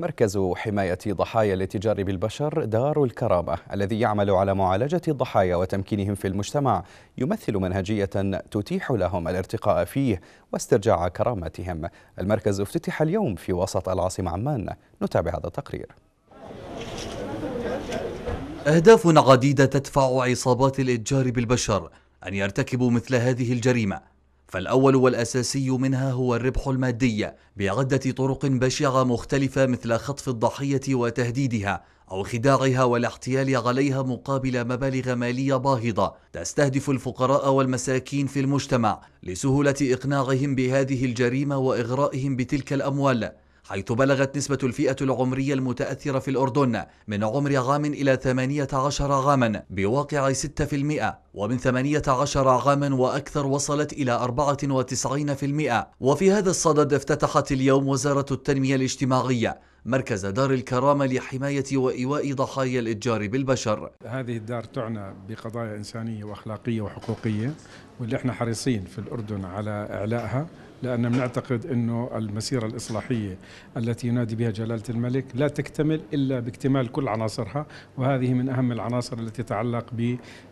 مركز حماية ضحايا الاتجار بالبشر دار الكرامة الذي يعمل على معالجة الضحايا وتمكينهم في المجتمع يمثل منهجية تتيح لهم الارتقاء فيه واسترجاع كرامتهم المركز افتتح اليوم في وسط العاصمة عمان نتابع هذا التقرير أهداف عديدة تدفع عصابات الاتجار بالبشر أن يرتكبوا مثل هذه الجريمة فالأول والأساسي منها هو الربح المادي بعدة طرق بشعة مختلفة مثل خطف الضحية وتهديدها أو خداعها والاحتيال عليها مقابل مبالغ مالية باهظة تستهدف الفقراء والمساكين في المجتمع لسهولة إقناعهم بهذه الجريمة وإغرائهم بتلك الأموال حيث بلغت نسبة الفئة العمرية المتأثرة في الأردن من عمر عام إلى 18 عاما بواقع 6% ومن 18 عاما وأكثر وصلت إلى 94% وفي هذا الصدد افتتحت اليوم وزارة التنمية الاجتماعية مركز دار الكرامة لحماية وإيواء ضحايا الإتجار بالبشر هذه الدار تعنى بقضايا إنسانية وأخلاقية وحقوقية واللي احنا حريصين في الأردن على إعلائها لأن بنعتقد أنه المسيرة الإصلاحية التي ينادي بها جلالة الملك لا تكتمل إلا باكتمال كل عناصرها وهذه من أهم العناصر التي تتعلق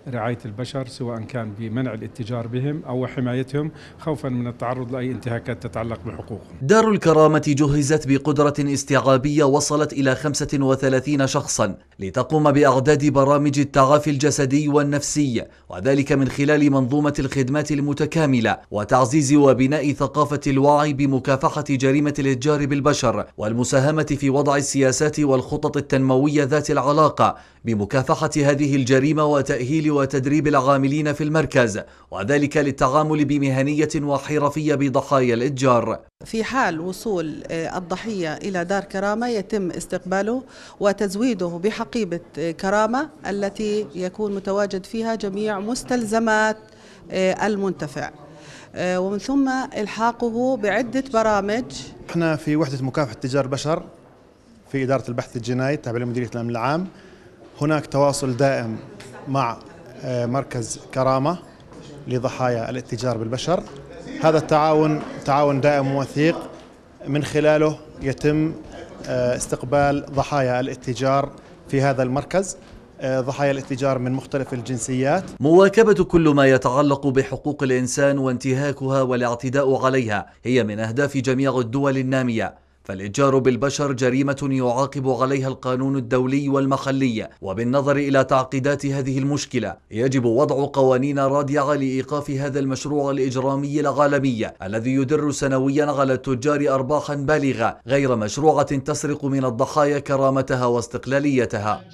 برعاية البشر سواء كان بمنع الاتجار بهم أو حمايتهم خوفا من التعرض لأي انتهاكات تتعلق بحقوقهم دار الكرامة جهزت بقدرة استيعابية العربية وصلت إلى 35 شخصا لتقوم بأعداد برامج التعافي الجسدي والنفسي وذلك من خلال منظومة الخدمات المتكاملة وتعزيز وبناء ثقافة الوعي بمكافحة جريمة الإتجار بالبشر والمساهمة في وضع السياسات والخطط التنموية ذات العلاقة بمكافحة هذه الجريمة وتأهيل وتدريب العاملين في المركز وذلك للتعامل بمهنية وحرفية بضحايا الإتجار في حال وصول آه، الضحية إلى دار كرامة يتم استقباله وتزويده بحقيبة آه، كرامة التي يكون متواجد فيها جميع مستلزمات آه، المنتفع ومن ثم إلحاقه بعدة برامج احنا في وحدة مكافحة تجار البشر في إدارة البحث الجنائي تابعة لمديرية الأمن العام هناك تواصل دائم مع مركز كرامة لضحايا الاتجار بالبشر هذا التعاون تعاون دائم ووثيق من خلاله يتم آه، استقبال ضحايا الاتجار في هذا المركز آه، ضحايا الاتجار من مختلف الجنسيات مواكبة كل ما يتعلق بحقوق الإنسان وانتهاكها والاعتداء عليها هي من أهداف جميع الدول النامية فالإتجار بالبشر جريمة يعاقب عليها القانون الدولي والمحلي وبالنظر إلى تعقيدات هذه المشكلة يجب وضع قوانين رادعة لإيقاف هذا المشروع الإجرامي العالمي الذي يدر سنويا على التجار أرباحا بالغة غير مشروعة تسرق من الضحايا كرامتها واستقلاليتها